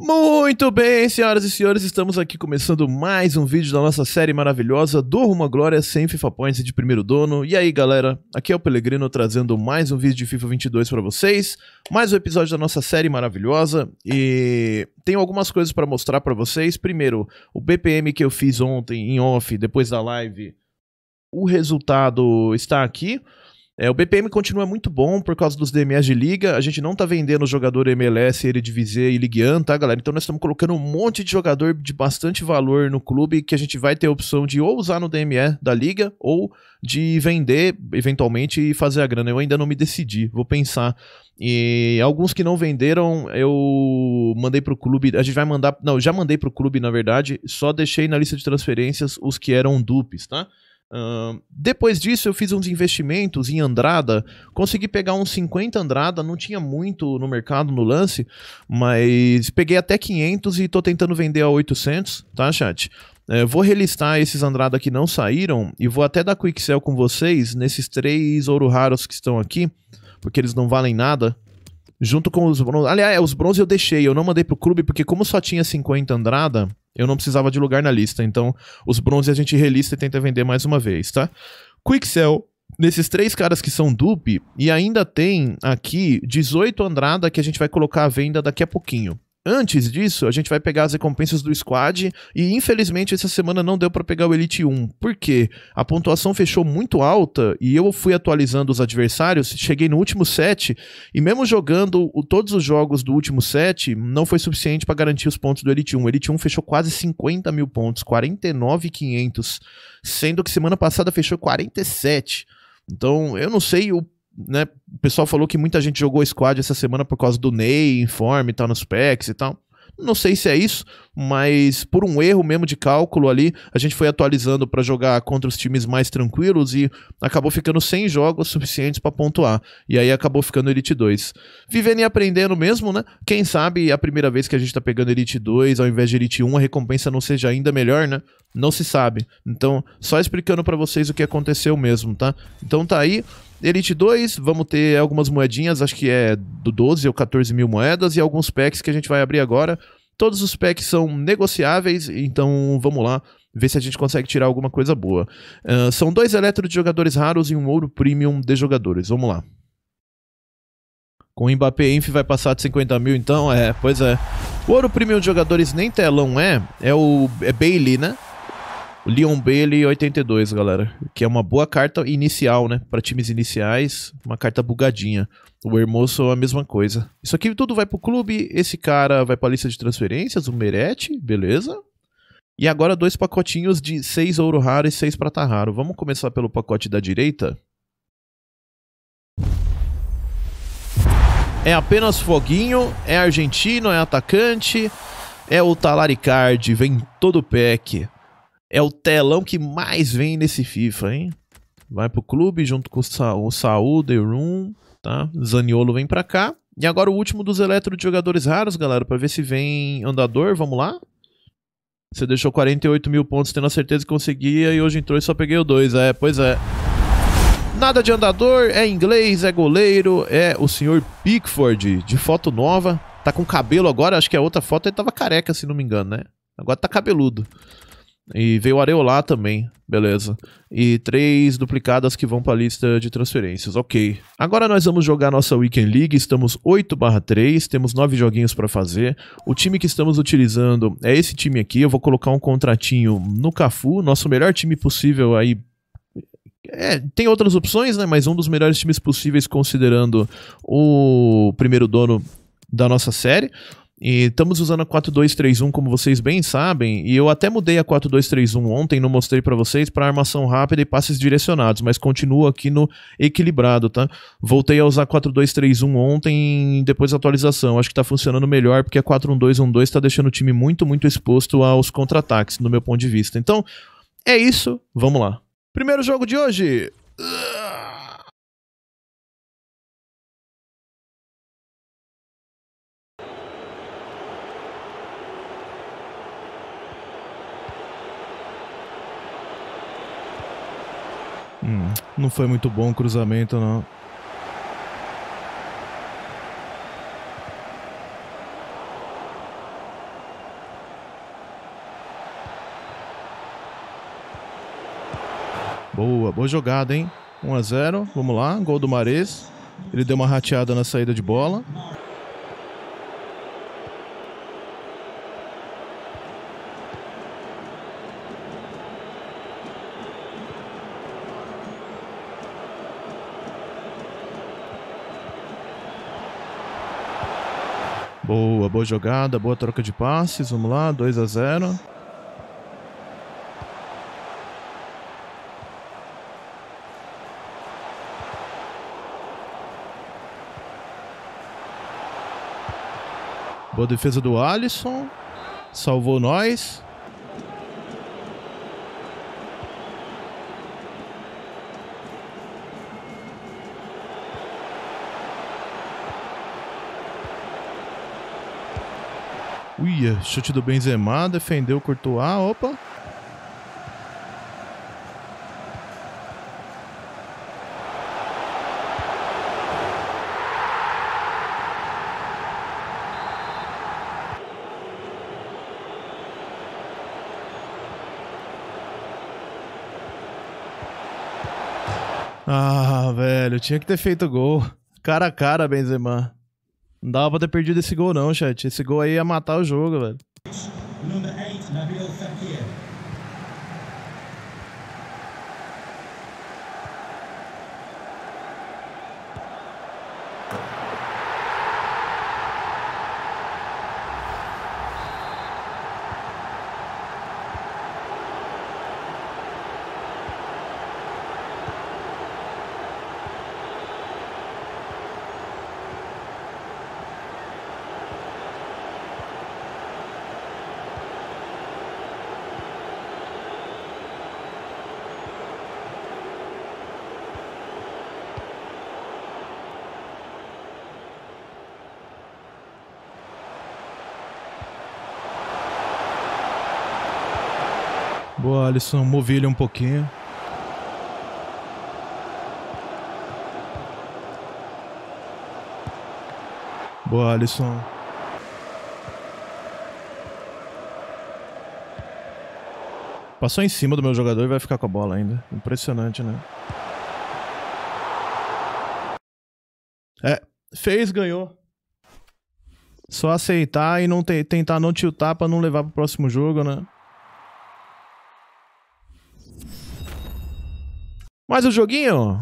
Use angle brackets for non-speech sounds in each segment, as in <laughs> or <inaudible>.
Muito bem, senhoras e senhores, estamos aqui começando mais um vídeo da nossa série maravilhosa do Rumo à Glória sem FIFA Points de primeiro dono. E aí, galera, aqui é o Pelegrino trazendo mais um vídeo de FIFA 22 para vocês, mais um episódio da nossa série maravilhosa e tenho algumas coisas para mostrar para vocês. Primeiro, o BPM que eu fiz ontem em off, depois da live, o resultado está aqui. É, o BPM continua muito bom por causa dos DMS de liga. A gente não tá vendendo jogador MLS, Eredivisie e Ligue tá, galera? Então nós estamos colocando um monte de jogador de bastante valor no clube que a gente vai ter a opção de ou usar no DME da liga ou de vender eventualmente e fazer a grana. Eu ainda não me decidi, vou pensar. E alguns que não venderam, eu mandei pro clube. A gente vai mandar. Não, já mandei pro clube, na verdade. Só deixei na lista de transferências os que eram dupes, tá? Uh, depois disso, eu fiz uns investimentos em Andrada. Consegui pegar uns 50 Andrada, não tinha muito no mercado no lance, mas peguei até 500 e tô tentando vender a 800, tá, chat? É, vou relistar esses Andrada que não saíram e vou até dar quick sell com vocês nesses três ouro raros que estão aqui, porque eles não valem nada. Junto com os bronze. Aliás, é, os bronze eu deixei, eu não mandei pro clube, porque como só tinha 50 Andrada. Eu não precisava de lugar na lista, então os bronze a gente relista e tenta vender mais uma vez, tá? Quicksell, desses três caras que são dupe, e ainda tem aqui 18 Andrada que a gente vai colocar à venda daqui a pouquinho. Antes disso, a gente vai pegar as recompensas do squad e infelizmente essa semana não deu para pegar o Elite 1. Por quê? A pontuação fechou muito alta e eu fui atualizando os adversários, cheguei no último set e mesmo jogando o, todos os jogos do último set, não foi suficiente para garantir os pontos do Elite 1. O Elite 1 fechou quase 50 mil pontos, 49.500, sendo que semana passada fechou 47. Então, eu não sei o né? O pessoal falou que muita gente jogou squad essa semana por causa do Ney, informe e tá tal, nos packs e tal. Não sei se é isso, mas por um erro mesmo de cálculo ali, a gente foi atualizando para jogar contra os times mais tranquilos e acabou ficando sem jogos suficientes para pontuar. E aí acabou ficando Elite 2. Vivendo e aprendendo mesmo, né? Quem sabe a primeira vez que a gente tá pegando Elite 2 ao invés de Elite 1, a recompensa não seja ainda melhor, né? Não se sabe. Então, só explicando para vocês o que aconteceu mesmo, tá? Então tá aí, Elite 2, vamos ter algumas moedinhas, acho que é do 12 ou 14 mil moedas, e alguns packs que a gente vai abrir agora. Todos os packs são negociáveis, então vamos lá ver se a gente consegue tirar alguma coisa boa. Uh, são dois eletro de jogadores raros e um ouro premium de jogadores. Vamos lá. Com o Mbappé Inf vai passar de 50 mil, então é, pois é. O ouro premium de jogadores nem telão é, é o é Bailey, né? Leon Bailey 82, galera. Que é uma boa carta inicial, né? Para times iniciais, uma carta bugadinha. O Hermoso é a mesma coisa. Isso aqui tudo vai pro clube. Esse cara vai pra lista de transferências, o Merete, beleza. E agora dois pacotinhos de 6 ouro raro e 6 prata raro. Vamos começar pelo pacote da direita. É apenas foguinho, é argentino, é atacante, é o Talaricard, vem todo o pack. É o telão que mais vem nesse FIFA, hein? Vai pro clube junto com o, Sa o Saul, The Room, tá? Zaniolo vem pra cá. E agora o último dos eletro de jogadores raros, galera, para ver se vem andador, vamos lá? Você deixou 48 mil pontos tendo a certeza que conseguia e hoje entrou e só peguei o 2, é, pois é. Nada de andador, é inglês, é goleiro, é o senhor Pickford, de foto nova. Tá com cabelo agora, acho que a outra foto ele tava careca, se não me engano, né? Agora tá cabeludo. E veio Areolá também, beleza. E três duplicadas que vão para a lista de transferências, ok. Agora nós vamos jogar nossa Weekend League, estamos 8/3, temos nove joguinhos para fazer. O time que estamos utilizando é esse time aqui, eu vou colocar um contratinho no Cafu, nosso melhor time possível aí é, tem outras opções, né? Mas um dos melhores times possíveis, considerando o primeiro dono da nossa série. E estamos usando a 4231, como vocês bem sabem, e eu até mudei a 4231 ontem, não mostrei para vocês, para armação rápida e passes direcionados, mas continuo aqui no equilibrado, tá? Voltei a usar 4231 ontem, depois da atualização. Acho que tá funcionando melhor, porque a 41212 tá deixando o time muito, muito exposto aos contra-ataques, no meu ponto de vista. Então, é isso, vamos lá. Primeiro jogo de hoje. Uh... Não foi muito bom o cruzamento, não. Boa, boa jogada, hein? 1 a 0. Vamos lá, gol do Mares. Ele deu uma rateada na saída de bola. Boa, boa jogada, boa troca de passes. Vamos lá, 2 a 0. Boa defesa do Alisson. Salvou nós. Chute do Benzema, defendeu cortou a ah, Opa! Ah, velho, tinha que ter feito gol. Cara a cara, Benzema. Não dava pra ter perdido esse gol, não, chat. Esse gol aí ia matar o jogo, velho. Boa, Alisson, movilha um pouquinho. Boa, Alisson. Passou em cima do meu jogador e vai ficar com a bola ainda. Impressionante, né? É, fez, ganhou. Só aceitar e não te, tentar não tiltar para não levar pro próximo jogo, né? Mais um joguinho?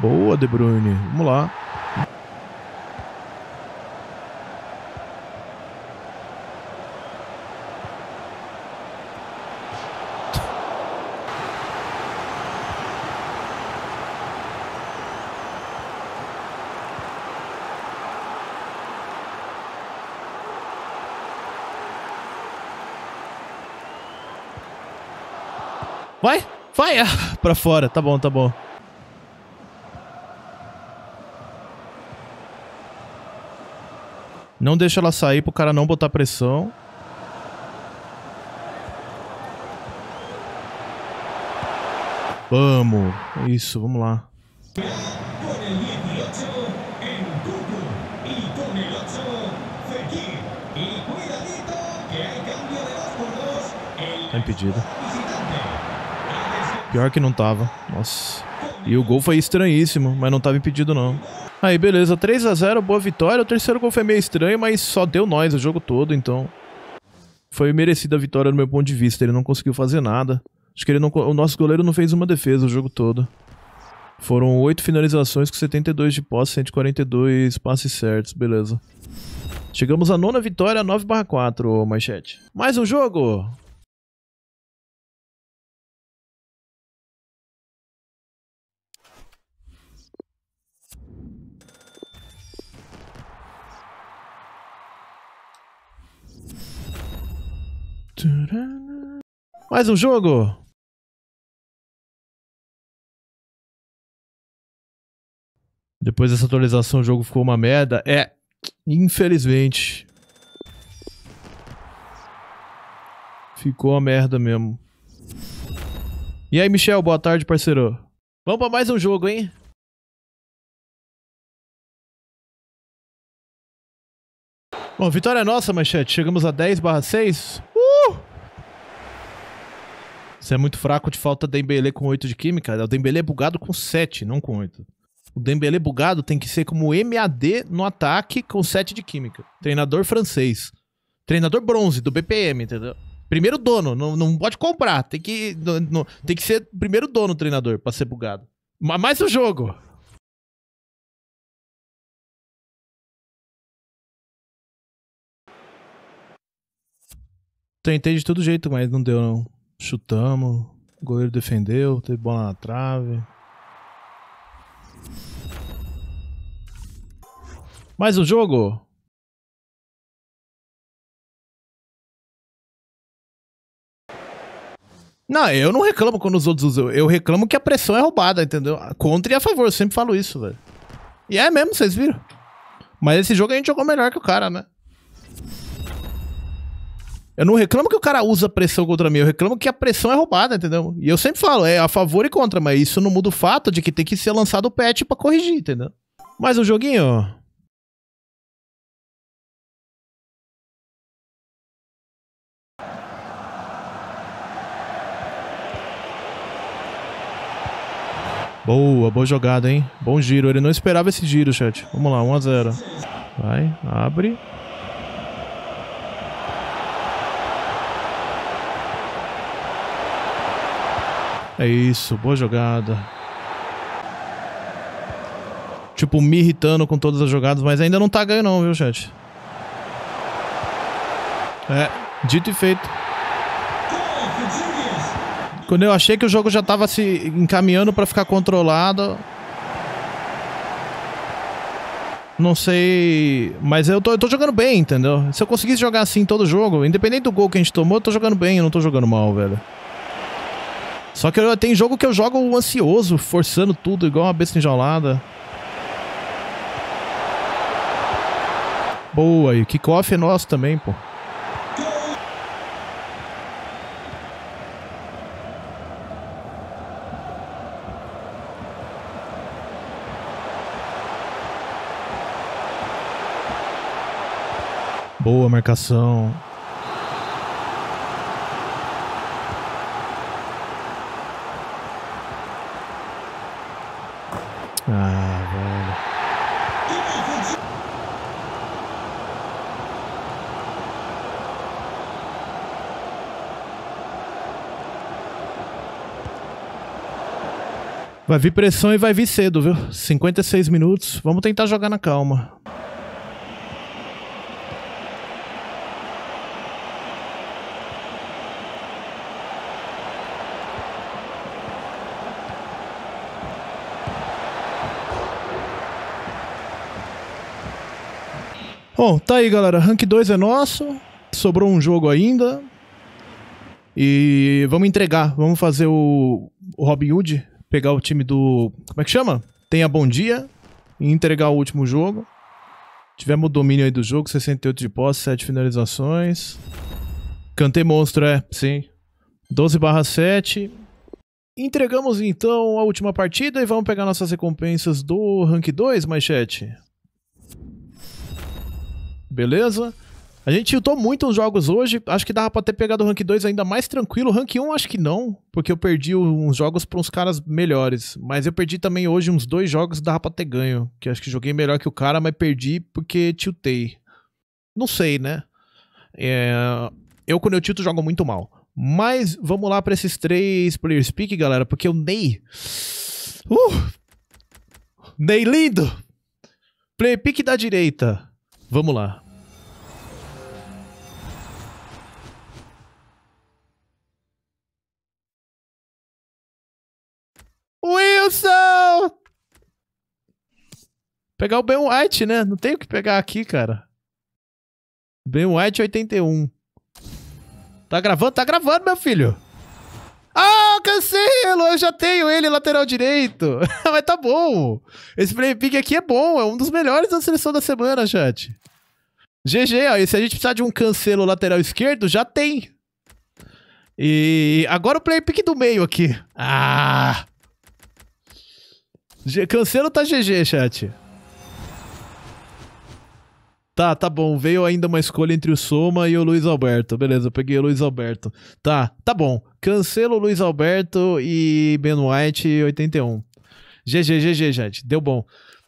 Boa, De Bruyne. Vamos lá. Vai, vai! Ah, pra fora, tá bom, tá bom. Não deixa ela sair pro cara não botar pressão. Vamos. Isso, vamos lá. Tá impedido. Pior que não tava. Nossa. E o gol foi estranhíssimo, mas não tava impedido não. Aí, beleza. 3 a 0 boa vitória. O terceiro gol foi meio estranho, mas só deu nós o jogo todo, então... Foi merecida a vitória no meu ponto de vista. Ele não conseguiu fazer nada. Acho que ele não, o nosso goleiro não fez uma defesa o jogo todo. Foram oito finalizações com 72 de posse, 142 passes certos, beleza. Chegamos à nona vitória, 9 barra 4, manchete. Mais um jogo! Mais um jogo! Depois dessa atualização o jogo ficou uma merda. É, infelizmente. Ficou uma merda mesmo. E aí, Michel, boa tarde, parceiro. Vamos pra mais um jogo, hein? Bom, vitória é nossa, manchete. Chegamos a 10 barra 6. Você é muito fraco de falta Dembele com 8 de química. O Dembele é bugado com 7, não com 8. O Dembele bugado tem que ser como MAD no ataque com 7 de química. Treinador francês. Treinador bronze do BPM, entendeu? Primeiro dono, não, não pode comprar. Tem que, não, não, tem que ser primeiro dono treinador pra ser bugado. mais o jogo. Tentei de todo jeito, mas não deu não. Chutamos. O goleiro defendeu, teve bola na trave. Mais um jogo! Não, eu não reclamo quando os outros usam. Eu reclamo que a pressão é roubada, entendeu? Contra e a favor, eu sempre falo isso, velho. E é mesmo, vocês viram. Mas esse jogo a gente jogou melhor que o cara, né? Eu não reclamo que o cara usa pressão contra mim, eu reclamo que a pressão é roubada, entendeu? E eu sempre falo, é a favor e contra, mas isso não muda o fato de que tem que ser lançado o patch para corrigir, entendeu? Mais um joguinho. Boa, boa jogada, hein? Bom giro. Ele não esperava esse giro, chat. Vamos lá, 1x0. Vai, abre. É isso, boa jogada. Tipo, me irritando com todas as jogadas, mas ainda não tá ganhando, não, viu, chat? É, dito e feito. Quando eu achei que o jogo já tava se encaminhando para ficar controlado, não sei. Mas eu tô, eu tô jogando bem, entendeu? Se eu conseguisse jogar assim todo jogo, independente do gol que a gente tomou, eu tô jogando bem, eu não tô jogando mal, velho. Só que eu, tem jogo que eu jogo ansioso, forçando tudo, igual uma besta enjaulada. Boa, e o kickoff é nosso também, pô. Boa marcação. Vai vir pressão e vai vir cedo, viu? 56 minutos. Vamos tentar jogar na calma. Bom, tá aí, galera. Rank 2 é nosso. Sobrou um jogo ainda. E vamos entregar. Vamos fazer o Robin Hood pegar o time do... Como é que chama? Tenha bom dia e entregar o último jogo. Tivemos o domínio aí do jogo, 68 de posse, 7 finalizações. Cantei monstro, é, sim. 12 barra 7. Entregamos então a última partida e vamos pegar nossas recompensas do Rank 2, manchete. Beleza? A gente chutou muito os jogos hoje. Acho que dava pra ter pegado o Rank 2 ainda mais tranquilo. Rank 1 acho que não, porque eu perdi uns jogos pra uns caras melhores. Mas eu perdi também hoje uns dois jogos que dava pra ter ganho. Que acho que joguei melhor que o cara, mas perdi porque tiltei. Não sei, né? É... Eu, quando eu tilto, jogo muito mal. Mas vamos lá pra esses três players speak, galera, porque o Ney. Uh! Ney lindo! Play pick da direita. Vamos lá. Wilson! Pegar o Ben White, né? Não tem o que pegar aqui, cara. Ben White 81. Tá gravando? Tá gravando, meu filho. Ah, cancelo! Eu já tenho ele, lateral direito. <laughs> Mas tá bom. Esse play pick aqui é bom. É um dos melhores da seleção da semana, chat. GG, ó. E se a gente precisar de um cancelo lateral esquerdo, já tem. E agora o play pick do meio aqui. Ah! Cancelo tá GG, chat. Tá, tá bom. Veio ainda uma escolha entre o Soma e o Luiz Alberto. Beleza, eu peguei o Luiz Alberto. Tá, tá bom. Cancelo Luiz Alberto e Ben White 81. GG, GG, gente. Deu bom.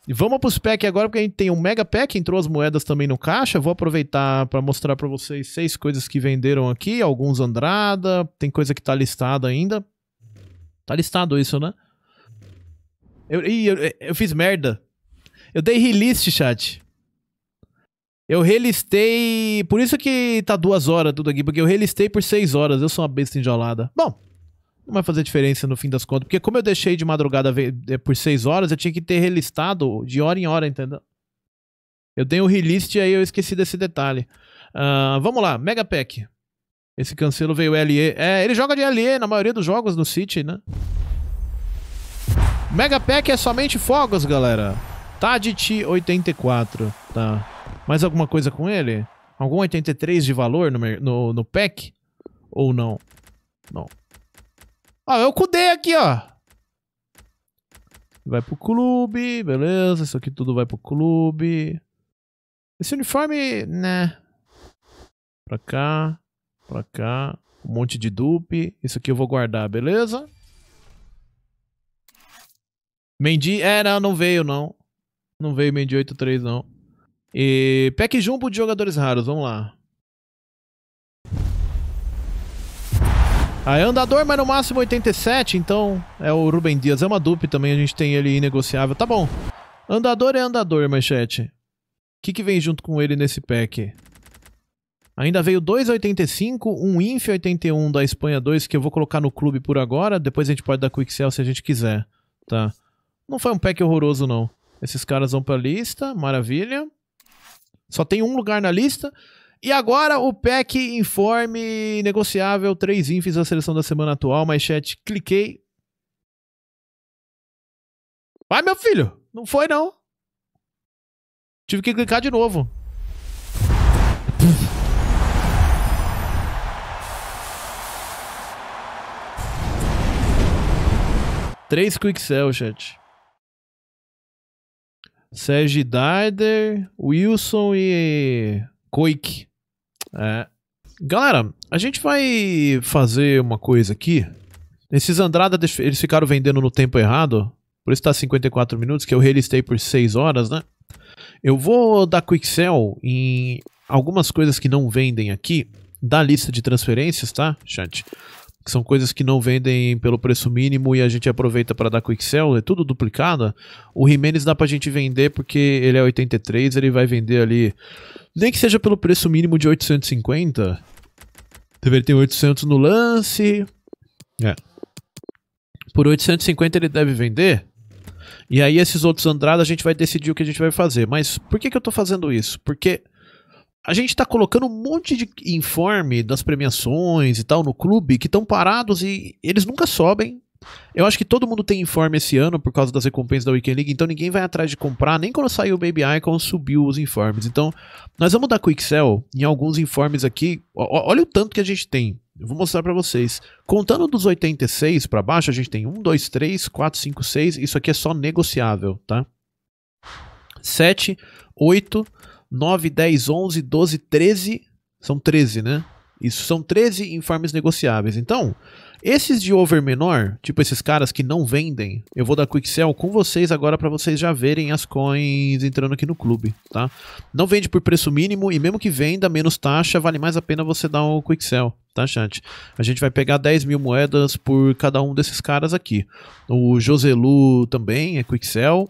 E vamos pros packs agora, porque a gente tem um mega pack, entrou as moedas também no caixa. Vou aproveitar para mostrar para vocês seis coisas que venderam aqui, alguns Andrada, tem coisa que tá listada ainda. Tá listado isso, né? Eu, ih, eu, eu fiz merda. Eu dei relist, chat. Eu relistei. Por isso que tá duas horas tudo aqui, porque eu relistei por seis horas. Eu sou uma besta enjaulada. Bom, não vai fazer diferença no fim das contas, porque como eu deixei de madrugada eh, por seis horas, eu tinha que ter relistado de hora em hora, entendeu? Eu dei o relist e aí eu esqueci desse detalhe. Uh, vamos lá, Mega Pack. Esse cancelo veio LE. É, ele joga de LE na maioria dos jogos no City, né? Mega Pack é somente fogos, galera. Tá Tadit 84, tá. Mais alguma coisa com ele? Algum 83 de valor no, no, no pack? Ou não? Não. Ó, eu cudei aqui, ó. Vai pro clube, beleza. Isso aqui tudo vai pro clube. Esse uniforme, né? Pra cá, pra cá. Um monte de dupe. Isso aqui eu vou guardar, beleza? Mendy, é, não, não veio, não. Não veio Mendy 8-3, não. E pack jumbo de jogadores raros, vamos lá. Ah, é andador, mas no máximo 87, então é o Rubem Dias. É uma dupe também, a gente tem ele inegociável. Tá bom. Andador é andador, manchete. O que, que vem junto com ele nesse pack? Ainda veio 2,85, um INF 81 da Espanha 2, que eu vou colocar no clube por agora. Depois a gente pode dar quick sell se a gente quiser, tá? Não foi um pack horroroso, não. Esses caras vão pra lista, maravilha. Só tem um lugar na lista. E agora o pack informe negociável, três infis da seleção da semana atual, Mas chat, cliquei. Vai, meu filho! Não foi, não. Tive que clicar de novo. Três quick sell, chat. Sérgio Darder, Wilson e Coik. É. Galera, a gente vai fazer uma coisa aqui. Esses Andrada, eles ficaram vendendo no tempo errado. Por isso tá 54 minutos, que eu relistei por 6 horas, né? Eu vou dar quick sell em algumas coisas que não vendem aqui da lista de transferências, tá, chat? que são coisas que não vendem pelo preço mínimo e a gente aproveita para dar quick sell, é tudo duplicada. O Jimenez dá para a gente vender porque ele é 83, ele vai vender ali, nem que seja pelo preço mínimo de 850. Ele tem 800 no lance. É. Por 850 ele deve vender. E aí esses outros Andrada a gente vai decidir o que a gente vai fazer. Mas por que, que eu estou fazendo isso? Porque a gente está colocando um monte de informe das premiações e tal no clube que estão parados e eles nunca sobem. Eu acho que todo mundo tem informe esse ano por causa das recompensas da Weekend League, então ninguém vai atrás de comprar, nem quando saiu o Baby Icon subiu os informes. Então, nós vamos dar quick sell em alguns informes aqui. O, olha o tanto que a gente tem. Eu vou mostrar para vocês. Contando dos 86 para baixo, a gente tem 1, 2, 3, 4, 5, 6. Isso aqui é só negociável, tá? 7, 8, 9, 10, 11, 12, 13. São 13, né? Isso, são 13 informes negociáveis. Então, esses de over menor, tipo esses caras que não vendem, eu vou dar quick sell com vocês agora para vocês já verem as coins entrando aqui no clube, tá? Não vende por preço mínimo e mesmo que venda menos taxa, vale mais a pena você dar um quick sell, tá chat? A gente vai pegar 10 mil moedas por cada um desses caras aqui. O Joselu também é quick sell.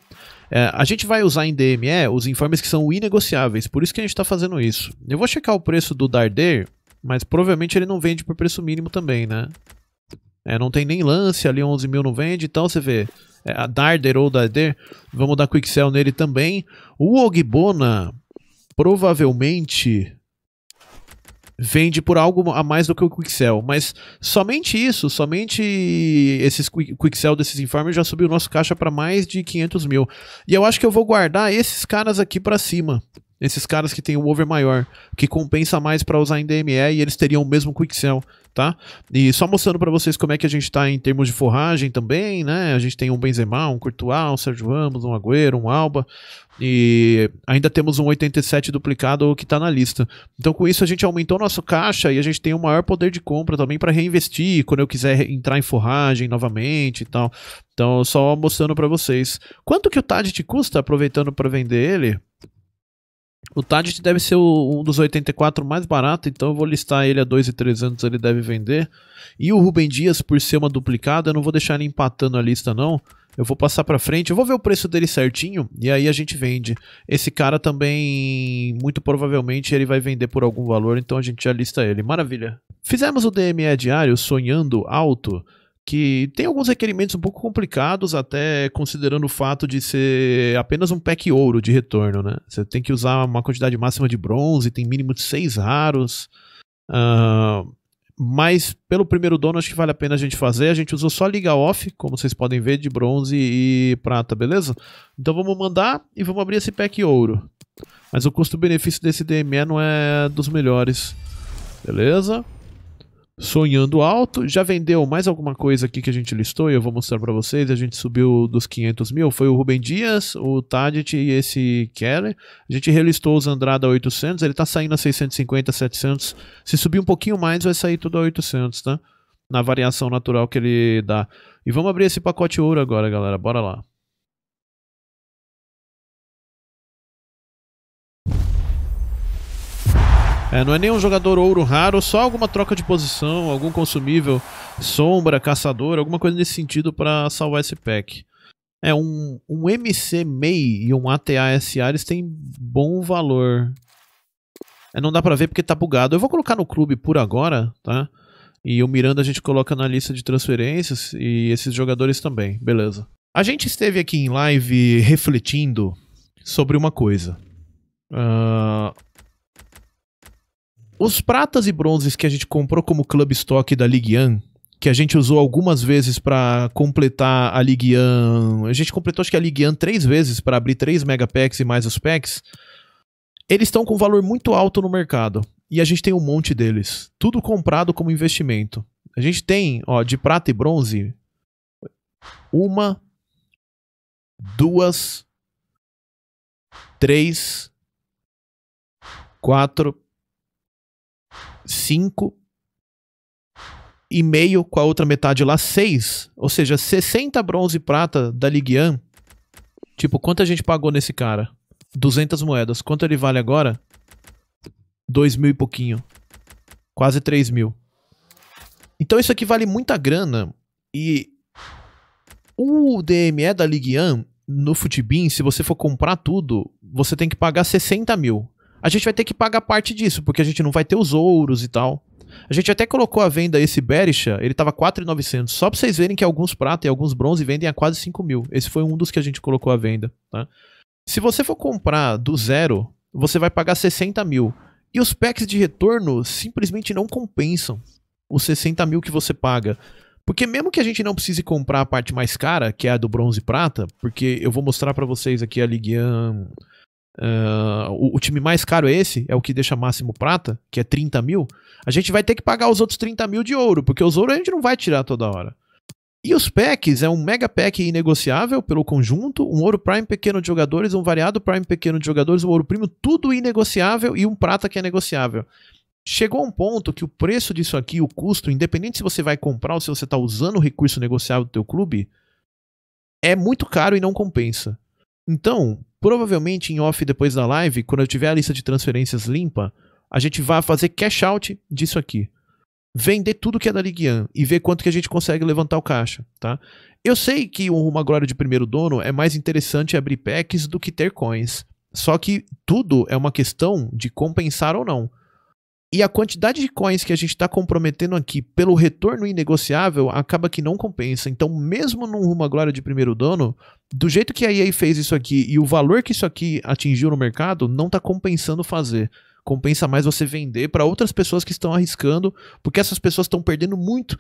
É, a gente vai usar em DME os informes que são inegociáveis, por isso que a gente está fazendo isso. Eu vou checar o preço do Darder, mas provavelmente ele não vende por preço mínimo também, né? É, não tem nem lance, ali 11 mil não vende, então você vê. É, a Darder ou Darder, vamos dar Quick Sell nele também. O Ogbona provavelmente vende por algo a mais do que o Quixel, mas somente isso, somente esses Quixel desses informes já subiu o nosso caixa para mais de 500 mil. E eu acho que eu vou guardar esses caras aqui para cima, esses caras que tem um over maior, que compensa mais para usar em DME e eles teriam o mesmo quick sell, tá? E só mostrando para vocês como é que a gente tá em termos de forragem também, né? A gente tem um Benzema, um Courtois, um Sérgio Ramos, um Agüero, um Alba e ainda temos um 87 duplicado que tá na lista. Então com isso a gente aumentou nosso caixa e a gente tem um maior poder de compra também para reinvestir quando eu quiser entrar em forragem novamente e tal. Então só mostrando para vocês. Quanto que o Tadit custa aproveitando para vender ele? O Tadit deve ser o, um dos 84 mais barato, então eu vou listar ele a 2,300, ele deve vender. E o Rubem Dias, por ser uma duplicada, eu não vou deixar ele empatando a lista não. Eu vou passar para frente, eu vou ver o preço dele certinho e aí a gente vende. Esse cara também, muito provavelmente, ele vai vender por algum valor, então a gente já lista ele. Maravilha. Fizemos o DME diário sonhando alto que tem alguns requerimentos um pouco complicados, até considerando o fato de ser apenas um pack ouro de retorno, né? Você tem que usar uma quantidade máxima de bronze, tem mínimo de seis raros. Uh, mas pelo primeiro dono acho que vale a pena a gente fazer. A gente usou só liga off, como vocês podem ver, de bronze e prata, beleza? Então vamos mandar e vamos abrir esse pack ouro. Mas o custo-benefício desse DME não é dos melhores. Beleza? sonhando alto. Já vendeu mais alguma coisa aqui que a gente listou e eu vou mostrar para vocês. A gente subiu dos 500 mil. Foi o Rubem Dias, o Tadit e esse Keller. A gente relistou os Andrada 800. Ele tá saindo a 650, 700. Se subir um pouquinho mais, vai sair tudo a 800, tá? Na variação natural que ele dá. E vamos abrir esse pacote ouro agora, galera. Bora lá. É, não é nem um jogador ouro raro, só alguma troca de posição, algum consumível, sombra, caçador, alguma coisa nesse sentido para salvar esse pack. É, um, um MC MEI e um ata Sares tem bom valor. É, não dá pra ver porque tá bugado. Eu vou colocar no clube por agora, tá? E o Miranda a gente coloca na lista de transferências e esses jogadores também, beleza. A gente esteve aqui em live refletindo sobre uma coisa. Uh, os pratas e bronzes que a gente comprou como club stock da Ligue 1, que a gente usou algumas vezes para completar a Ligue 1, a gente completou acho que a Ligue 1 três vezes para abrir três megapacks e mais os packs. Eles estão com um valor muito alto no mercado e a gente tem um monte deles, tudo comprado como investimento. A gente tem, ó, de prata e bronze, uma, duas, três, quatro, 5 e meio com a outra metade lá, 6. Ou seja, 60 bronze e prata da Ligue 1. Tipo, quanto a gente pagou nesse cara? 200 moedas. Quanto ele vale agora? 2 mil e pouquinho. Quase 3 mil. Então isso aqui vale muita grana. E o DME da Ligue 1 no Futibin, se você for comprar tudo, você tem que pagar 60 mil a gente vai ter que pagar parte disso, porque a gente não vai ter os ouros e tal. A gente até colocou à venda esse Berisha, ele tava 4,900. Só pra vocês verem que alguns prata e alguns bronze vendem a quase 5 mil. Esse foi um dos que a gente colocou à venda. Tá? Se você for comprar do zero, você vai pagar 60 mil. E os packs de retorno simplesmente não compensam os 60 mil que você paga. Porque mesmo que a gente não precise comprar a parte mais cara, que é a do bronze e prata, porque eu vou mostrar para vocês aqui a Ligue 1 Uh, o, o, time mais caro é esse, é o que deixa máximo prata, que é 30 mil. A gente vai ter que pagar os outros 30 mil de ouro, porque os ouro a gente não vai tirar toda hora. E os packs é um mega pack inegociável pelo conjunto, um ouro prime pequeno de jogadores, um variado prime pequeno de jogadores, um ouro primo, tudo inegociável e um prata que é negociável. Chegou um ponto que o preço disso aqui, o custo, independente se você vai comprar ou se você está usando o recurso negociável do teu clube, é muito caro e não compensa. Então, provavelmente em off depois da live, quando eu tiver a lista de transferências limpa, a gente vai fazer cash out disso aqui. Vender tudo que é da Ligue 1 e ver quanto que a gente consegue levantar o caixa, tá? Eu sei que uma glória de primeiro dono é mais interessante abrir packs do que ter coins. Só que tudo é uma questão de compensar ou não. E a quantidade de coins que a gente está comprometendo aqui pelo retorno inegociável acaba que não compensa. Então, mesmo num rumo à glória de primeiro dono, do jeito que a EA fez isso aqui e o valor que isso aqui atingiu no mercado, não está compensando fazer. Compensa mais você vender para outras pessoas que estão arriscando, porque essas pessoas estão perdendo muito.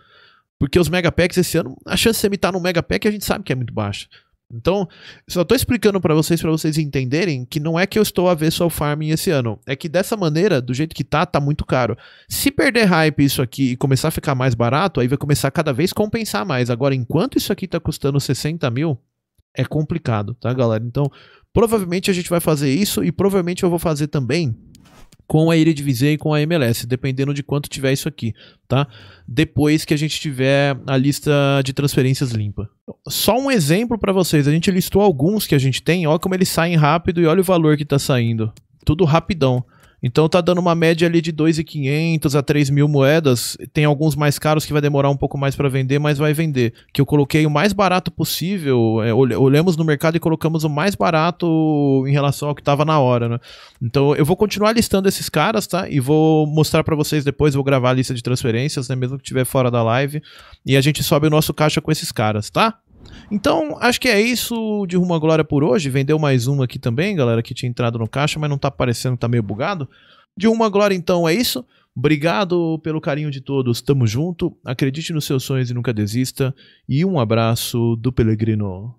Porque os Megapacks esse ano, a chance de você imitar no Megapack a gente sabe que é muito baixa. Então, só estou explicando para vocês, para vocês entenderem que não é que eu estou a só o farming esse ano. É que dessa maneira, do jeito que tá, tá muito caro. Se perder hype isso aqui e começar a ficar mais barato, aí vai começar a cada vez compensar mais. Agora, enquanto isso aqui tá custando 60 mil, é complicado, tá, galera? Então, provavelmente a gente vai fazer isso e provavelmente eu vou fazer também com a Eredivisie e com a MLS, dependendo de quanto tiver isso aqui, tá? Depois que a gente tiver a lista de transferências limpa. Só um exemplo para vocês, a gente listou alguns que a gente tem, olha como eles saem rápido e olha o valor que está saindo. Tudo rapidão. Então tá dando uma média ali de 2.500 a 3 mil moedas. Tem alguns mais caros que vai demorar um pouco mais para vender, mas vai vender. Que eu coloquei o mais barato possível, é, olhamos no mercado e colocamos o mais barato em relação ao que tava na hora, né? Então eu vou continuar listando esses caras, tá? E vou mostrar para vocês depois, vou gravar a lista de transferências, né? Mesmo que tiver fora da live. E a gente sobe o nosso caixa com esses caras, tá? Então, acho que é isso de Rumo à Glória por hoje. Vendeu mais uma aqui também, galera, que tinha entrado no caixa, mas não tá aparecendo, tá meio bugado. De Rumo à Glória, então, é isso. Obrigado pelo carinho de todos. Tamo junto. Acredite nos seus sonhos e nunca desista. E um abraço do Pelegrino.